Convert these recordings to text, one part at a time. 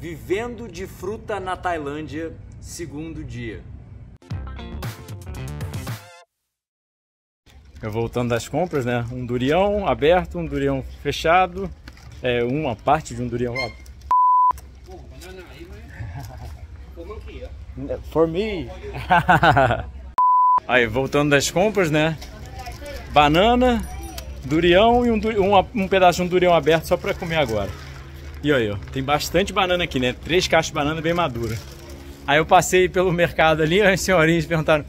Vivendo de fruta na Tailândia, segundo dia. Eu voltando das compras, né? Um durião aberto, um durião fechado, é uma parte de um durião. For me. Aí, voltando das compras, né? Banana, durião e um, um, um pedaço de um durião aberto só para comer agora. E aí, ó, tem bastante banana aqui, né? Três caixas de banana bem madura. Aí eu passei pelo mercado ali, as senhorinhas perguntaram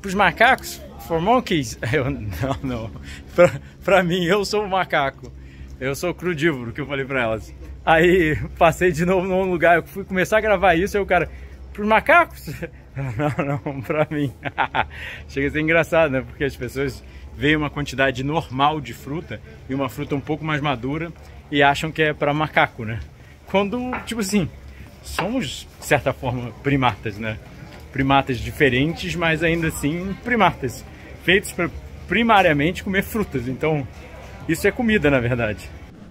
pros macacos, for monkeys? Eu, não, não. Pra, pra mim, eu sou o macaco. Eu sou crudívoro, que eu falei pra elas. Aí passei de novo num lugar, eu fui começar a gravar isso, aí o cara, pros macacos? Não, não, pra mim. Chega a ser engraçado, né? Porque as pessoas veem uma quantidade normal de fruta e uma fruta um pouco mais madura e acham que é para macaco, né? Quando, tipo assim, somos, de certa forma, primatas, né? Primatas diferentes, mas ainda assim primatas, feitos para primariamente comer frutas. Então, isso é comida, na verdade.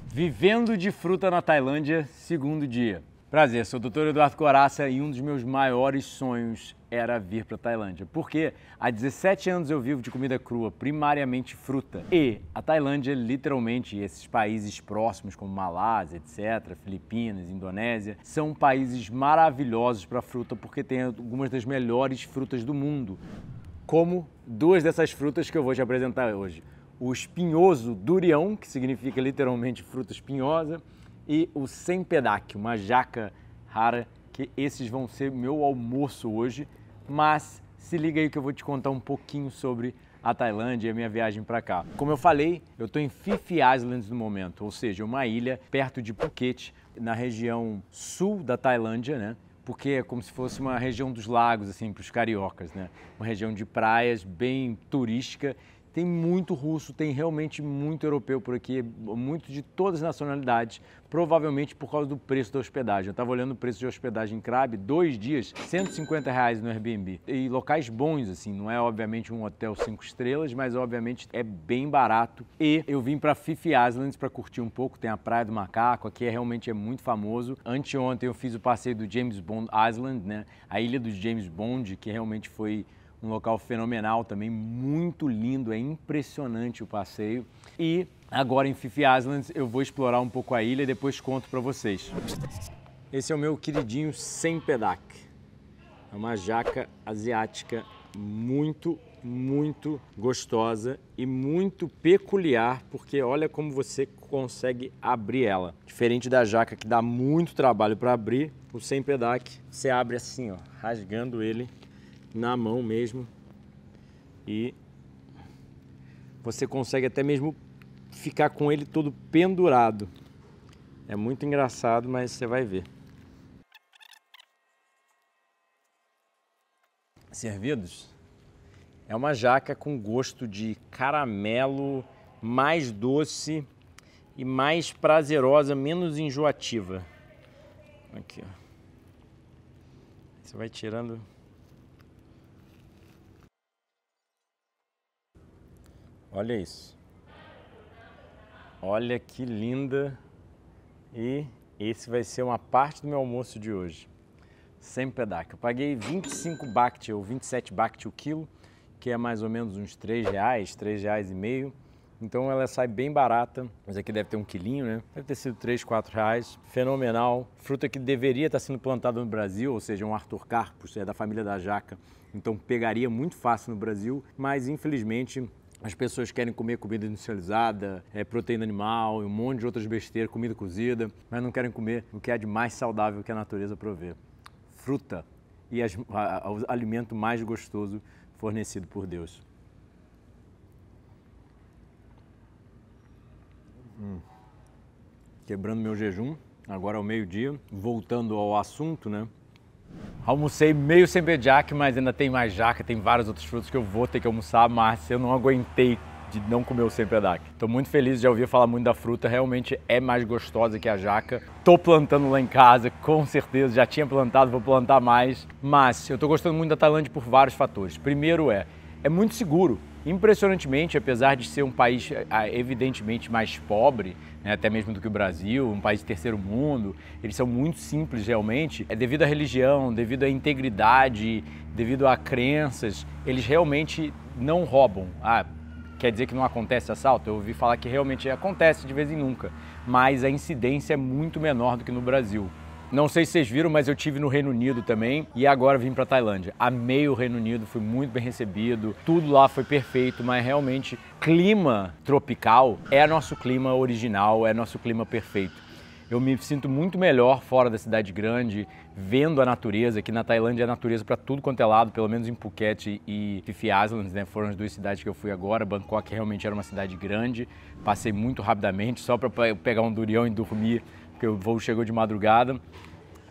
Vivendo de fruta na Tailândia, segundo dia. Prazer, sou o doutor Eduardo Coraça e um dos meus maiores sonhos era vir para a Tailândia. Porque há 17 anos eu vivo de comida crua, primariamente fruta. E a Tailândia, literalmente, esses países próximos como Malásia, etc., Filipinas, Indonésia, são países maravilhosos para fruta porque tem algumas das melhores frutas do mundo. Como duas dessas frutas que eu vou te apresentar hoje. O espinhoso durião, que significa literalmente fruta espinhosa, e o Sempedak, uma jaca rara, que esses vão ser meu almoço hoje. Mas se liga aí que eu vou te contar um pouquinho sobre a Tailândia e a minha viagem para cá. Como eu falei, eu estou em Phi Islands no momento, ou seja, uma ilha perto de Phuket, na região sul da Tailândia, né? Porque é como se fosse uma região dos lagos, assim, para os cariocas, né? Uma região de praias bem turística tem muito russo, tem realmente muito europeu por aqui, muito de todas as nacionalidades, provavelmente por causa do preço da hospedagem. Eu estava olhando o preço de hospedagem em Krabi dois dias, 150 reais no Airbnb. E locais bons, assim, não é obviamente um hotel cinco estrelas, mas obviamente é bem barato. E eu vim para Fifi Islands para curtir um pouco, tem a Praia do Macaco, aqui é, realmente é muito famoso. Anteontem eu fiz o passeio do James Bond Island, né? A ilha do James Bond, que realmente foi um local fenomenal também, muito lindo, é impressionante o passeio. E agora em Fifi Islands eu vou explorar um pouco a ilha e depois conto para vocês. Esse é o meu queridinho sem pedac. É uma jaca asiática muito, muito gostosa e muito peculiar, porque olha como você consegue abrir ela. Diferente da jaca que dá muito trabalho para abrir, o sem pedac você abre assim, ó, rasgando ele na mão mesmo. E você consegue até mesmo ficar com ele todo pendurado. É muito engraçado, mas você vai ver. Servidos? É uma jaca com gosto de caramelo mais doce e mais prazerosa, menos enjoativa. Aqui, ó. Você vai tirando Olha isso. Olha que linda. E esse vai ser uma parte do meu almoço de hoje. Sem pedaço. Eu paguei 25 baht ou 27 baht o quilo, que é mais ou menos uns 3 reais, 3 reais e meio. Então ela sai bem barata, mas aqui deve ter um quilinho, né? Deve ter sido 3, 4 reais. Fenomenal. Fruta que deveria estar sendo plantada no Brasil, ou seja, um Arthur Carpus, é da família da jaca. Então pegaria muito fácil no Brasil, mas infelizmente as pessoas querem comer comida industrializada, é, proteína animal, um monte de outras besteiras, comida cozida, mas não querem comer o que é de mais saudável que a natureza provê. Fruta e as, a, o alimento mais gostoso fornecido por Deus. Hum. Quebrando meu jejum, agora ao meio-dia, voltando ao assunto, né? Almocei meio sem jack, mas ainda tem mais jaca, tem vários outros frutos que eu vou ter que almoçar, mas eu não aguentei de não comer o sempedak. Tô muito feliz, já ouvi falar muito da fruta, realmente é mais gostosa que a jaca. Tô plantando lá em casa, com certeza, já tinha plantado, vou plantar mais. Mas eu tô gostando muito da Tailândia por vários fatores. Primeiro é, é muito seguro. Impressionantemente, apesar de ser um país evidentemente mais pobre, né, até mesmo do que o Brasil, um país de terceiro mundo, eles são muito simples realmente, é devido à religião, devido à integridade, devido a crenças, eles realmente não roubam. Ah, quer dizer que não acontece assalto? Eu ouvi falar que realmente acontece de vez em nunca, mas a incidência é muito menor do que no Brasil. Não sei se vocês viram, mas eu tive no Reino Unido também e agora vim para Tailândia. Amei o Reino Unido, fui muito bem recebido, tudo lá foi perfeito, mas realmente clima tropical é nosso clima original, é nosso clima perfeito. Eu me sinto muito melhor fora da cidade grande, vendo a natureza, que na Tailândia é natureza para tudo quanto é lado, pelo menos em Phuket e Phi Islands, né? Foram as duas cidades que eu fui agora. Bangkok realmente era uma cidade grande, passei muito rapidamente só para pegar um durião e dormir porque o voo chegou de madrugada.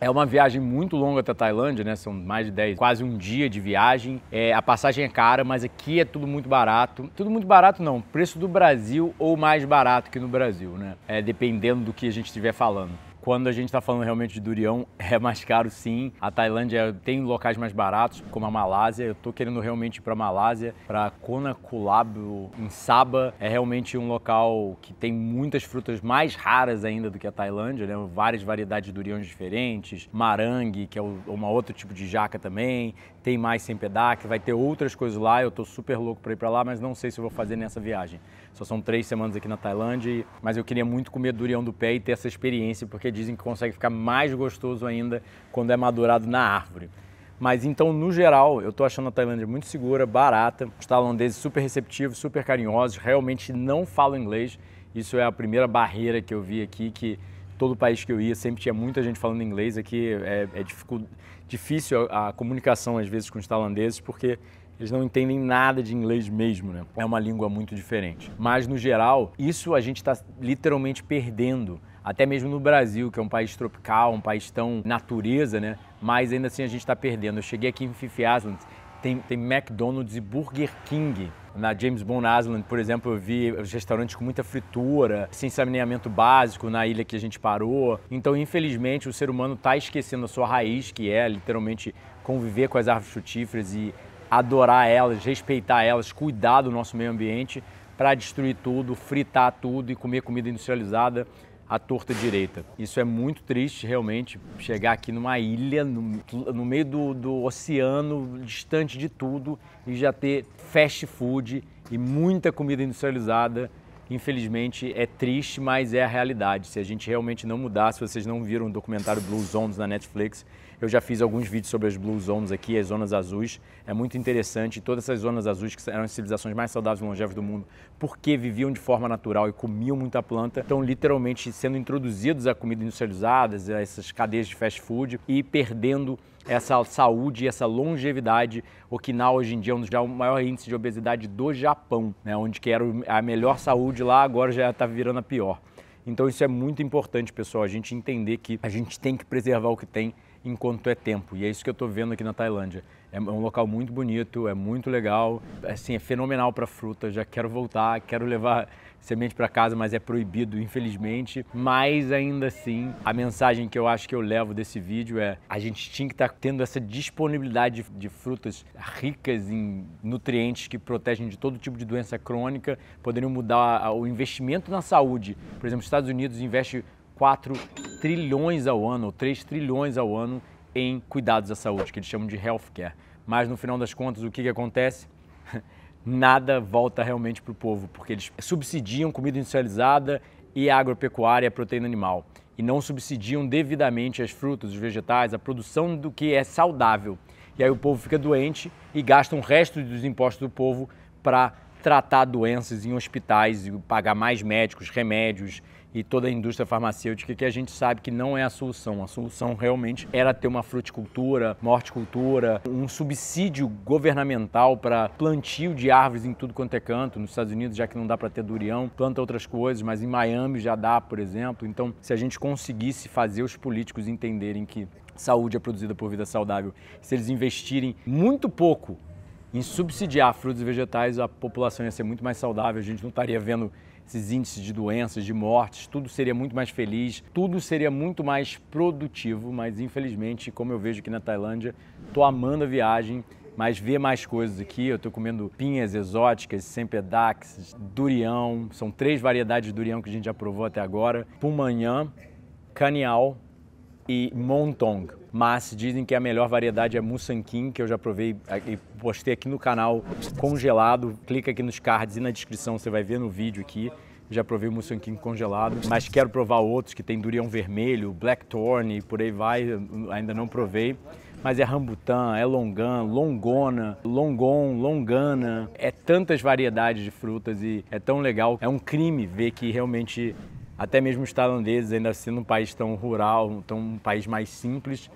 É uma viagem muito longa até a Tailândia, né? São mais de 10, quase um dia de viagem. É, a passagem é cara, mas aqui é tudo muito barato. Tudo muito barato não, preço do Brasil ou mais barato que no Brasil, né? É, dependendo do que a gente estiver falando. Quando a gente está falando realmente de durião, é mais caro sim. A Tailândia tem locais mais baratos, como a Malásia. Eu estou querendo realmente ir para a Malásia, para Kona Kulab, em Saba. É realmente um local que tem muitas frutas mais raras ainda do que a Tailândia, né? Várias variedades de duriões diferentes, marangue, que é um outro tipo de jaca também. Tem mais sem que vai ter outras coisas lá. Eu estou super louco para ir para lá, mas não sei se vou fazer nessa viagem. Só são três semanas aqui na Tailândia, mas eu queria muito comer durião do pé e ter essa experiência, porque dizem que consegue ficar mais gostoso ainda quando é madurado na árvore. Mas então, no geral, eu estou achando a Tailândia muito segura, barata, os tailandeses super receptivos, super carinhosos, realmente não falam inglês. Isso é a primeira barreira que eu vi aqui, que todo país que eu ia sempre tinha muita gente falando inglês. Aqui é, é difícil a, a comunicação, às vezes, com os tailandeses, porque eles não entendem nada de inglês mesmo, né? É uma língua muito diferente. Mas, no geral, isso a gente está literalmente perdendo até mesmo no Brasil, que é um país tropical, um país tão natureza, né? Mas ainda assim a gente está perdendo. Eu cheguei aqui em Fifi Island, tem, tem McDonald's e Burger King. Na James Bond Island, por exemplo, eu vi os restaurantes com muita fritura, sem saneamento básico na ilha que a gente parou. Então, infelizmente, o ser humano está esquecendo a sua raiz, que é literalmente conviver com as árvores frutíferas e adorar elas, respeitar elas, cuidar do nosso meio ambiente para destruir tudo, fritar tudo e comer comida industrializada à torta direita. Isso é muito triste, realmente, chegar aqui numa ilha, no, no meio do, do, oceano, distante de tudo, e já ter fast food e muita comida industrializada. Infelizmente é triste, mas é a realidade. Se a gente realmente não mudar, se vocês não viram o documentário Blue Zones na Netflix, eu já fiz alguns vídeos sobre as Blue Zones aqui, as zonas azuis. É muito interessante. Todas essas zonas azuis, que eram as civilizações mais saudáveis e longevas do mundo, porque viviam de forma natural e comiam muita planta, estão literalmente sendo introduzidos à comida industrializada, a essas cadeias de fast food e perdendo essa saúde e essa longevidade. Okinawa hoje em dia é um dos maior índice de obesidade do Japão, né? onde que era a melhor saúde lá, agora já está virando a pior. Então isso é muito importante, pessoal, a gente entender que a gente tem que preservar o que tem enquanto é tempo. E é isso que eu estou vendo aqui na Tailândia. É um local muito bonito, é muito legal, assim, é fenomenal para fruta. Já quero voltar, quero levar semente para casa, mas é proibido, infelizmente. Mas ainda assim, a mensagem que eu acho que eu levo desse vídeo é: a gente tinha que estar tá tendo essa disponibilidade de, de frutas ricas em nutrientes que protegem de todo tipo de doença crônica, poderiam mudar o investimento na saúde. Por exemplo, os Estados Unidos investe 4 trilhões ao ano, ou 3 trilhões ao ano em cuidados à saúde, que eles chamam de healthcare. Mas no final das contas, o que, que acontece? Nada volta realmente para o povo, porque eles subsidiam comida industrializada e agropecuária proteína animal, e não subsidiam devidamente as frutas, os vegetais, a produção do que é saudável. E aí o povo fica doente e gasta o resto dos impostos do povo para tratar doenças em hospitais e pagar mais médicos, remédios e toda a indústria farmacêutica, que a gente sabe que não é a solução. A solução realmente era ter uma fruticultura, uma horticultura, um subsídio governamental para plantio de árvores em tudo quanto é canto. Nos Estados Unidos, já que não dá para ter durião, planta outras coisas, mas em Miami já dá, por exemplo. Então, se a gente conseguisse fazer os políticos entenderem que saúde é produzida por vida saudável, se eles investirem muito pouco em subsidiar frutos e vegetais, a população ia ser muito mais saudável, a gente não estaria vendo esses índices de doenças, de mortes, tudo seria muito mais feliz, tudo seria muito mais produtivo, mas infelizmente, como eu vejo aqui na Tailândia, tô amando a viagem, mas ver mais coisas aqui. Eu estou comendo pinhas exóticas, sempedax, durião. São três variedades de durião que a gente já provou até agora. Pumanhã, canial e Montong. Mas dizem que a melhor variedade é Musanquim, que eu já provei e postei aqui no canal congelado. Clica aqui nos cards e na descrição, você vai ver no vídeo aqui. Já provei o Musanquim congelado, mas quero provar outros que tem durião vermelho, Thorn e por aí vai, ainda não provei. Mas é rambutan, é longan, longona, longon, longana, é tantas variedades de frutas e é tão legal. É um crime ver que realmente até mesmo os tailandeses, ainda sendo um país tão rural, tão um país mais simples,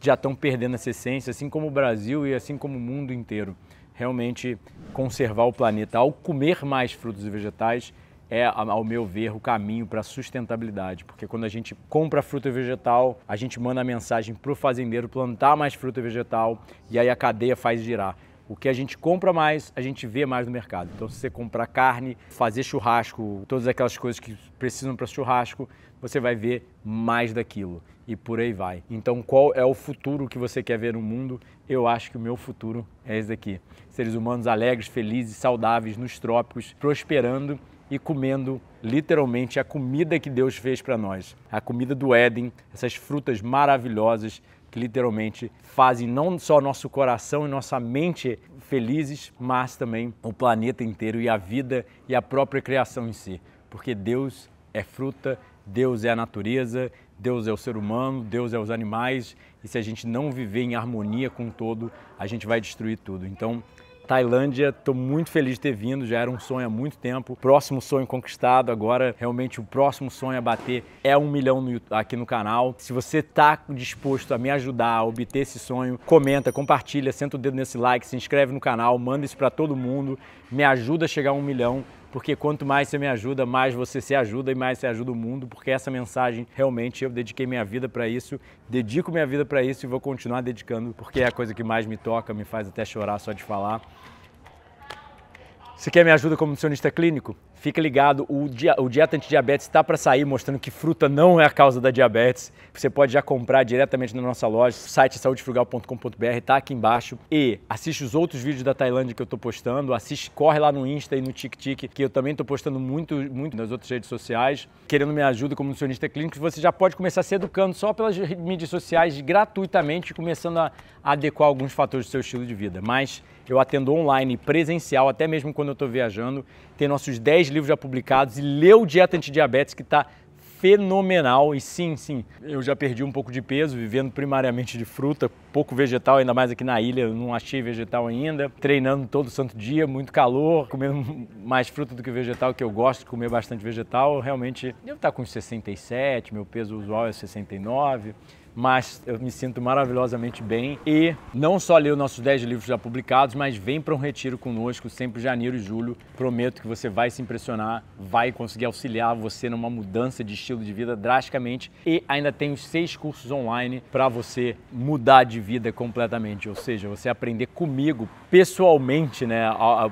já estão perdendo essa essência, assim como o Brasil e assim como o mundo inteiro. Realmente conservar o planeta ao comer mais frutos e vegetais é, ao meu ver, o caminho para a sustentabilidade, porque quando a gente compra fruta e vegetal, a gente manda a mensagem para o fazendeiro plantar mais fruta e vegetal e aí a cadeia faz girar. O que a gente compra mais, a gente vê mais no mercado. Então, se você comprar carne, fazer churrasco, todas aquelas coisas que precisam para churrasco, você vai ver mais daquilo e por aí vai. Então, qual é o futuro que você quer ver no mundo? Eu acho que o meu futuro é esse daqui: seres humanos alegres, felizes, saudáveis nos trópicos, prosperando e comendo literalmente a comida que Deus fez para nós, a comida do Éden, essas frutas maravilhosas que literalmente fazem não só nosso coração e nossa mente felizes, mas também o planeta inteiro e a vida e a própria criação em si. Porque Deus é fruta, Deus é a natureza, Deus é o ser humano, Deus é os animais, e se a gente não viver em harmonia com o todo, a gente vai destruir tudo. Então, Tailândia, estou muito feliz de ter vindo, já era um sonho há muito tempo. Próximo sonho conquistado, agora realmente o próximo sonho a bater é um milhão no, aqui no canal. Se você está disposto a me ajudar a obter esse sonho, comenta, compartilha, senta o dedo nesse like, se inscreve no canal, manda isso para todo mundo, me ajuda a chegar a um milhão porque quanto mais você me ajuda, mais você se ajuda e mais você ajuda o mundo, porque essa mensagem realmente eu dediquei minha vida para isso, dedico minha vida para isso e vou continuar dedicando, porque é a coisa que mais me toca, me faz até chorar só de falar. Você quer me ajuda como nutricionista clínico? Fica ligado, o, dia, o Dieta Antidiabetes está para sair mostrando que fruta não é a causa da diabetes. Você pode já comprar diretamente na nossa loja, o site saudefrugal.com.br está aqui embaixo. E assiste os outros vídeos da Tailândia que eu estou postando, assiste, corre lá no Insta e no TikTok, que eu também estou postando muito, muito nas outras redes sociais. Querendo me ajuda como nutricionista clínico, você já pode começar se educando só pelas mídias sociais gratuitamente, começando a adequar alguns fatores do seu estilo de vida. Mas eu atendo online presencial, até mesmo quando eu estou viajando, tem nossos 10 livros já publicados e leu o Dieta Antidiabetes, que está fenomenal. E sim, sim, eu já perdi um pouco de peso vivendo primariamente de fruta, pouco vegetal, ainda mais aqui na ilha, não achei vegetal ainda. Treinando todo santo dia, muito calor, comendo mais fruta do que vegetal, que eu gosto de comer bastante vegetal. Realmente, devo estar tá com 67, meu peso usual é 69 mas eu me sinto maravilhosamente bem. E não só ler os nossos 10 livros já publicados, mas vem para um retiro conosco, sempre janeiro e julho. Prometo que você vai se impressionar, vai conseguir auxiliar você numa mudança de estilo de vida drasticamente. E ainda tem os seis cursos online para você mudar de vida completamente, ou seja, você aprender comigo pessoalmente, né?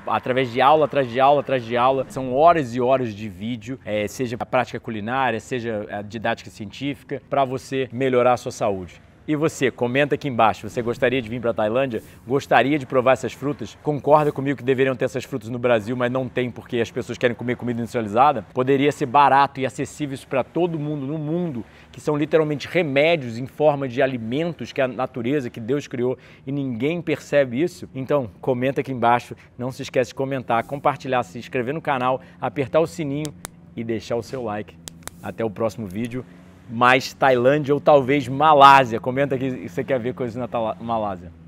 Através de aula, atrás de aula, atrás de aula. São horas e horas de vídeo, é, seja a prática culinária, seja a é, didática científica, para você melhorar a sua sua saúde. E você, comenta aqui embaixo, você gostaria de vir para a Tailândia? Gostaria de provar essas frutas? Concorda comigo que deveriam ter essas frutas no Brasil, mas não tem porque as pessoas querem comer comida industrializada? Poderia ser barato e acessível isso para todo mundo no mundo, que são literalmente remédios em forma de alimentos que a natureza, que Deus criou e ninguém percebe isso? Então, comenta aqui embaixo, não se esquece de comentar, compartilhar, se inscrever no canal, apertar o sininho e deixar o seu like. Até o próximo vídeo mais Tailândia ou talvez Malásia. Comenta aqui se você quer ver coisas na Malásia.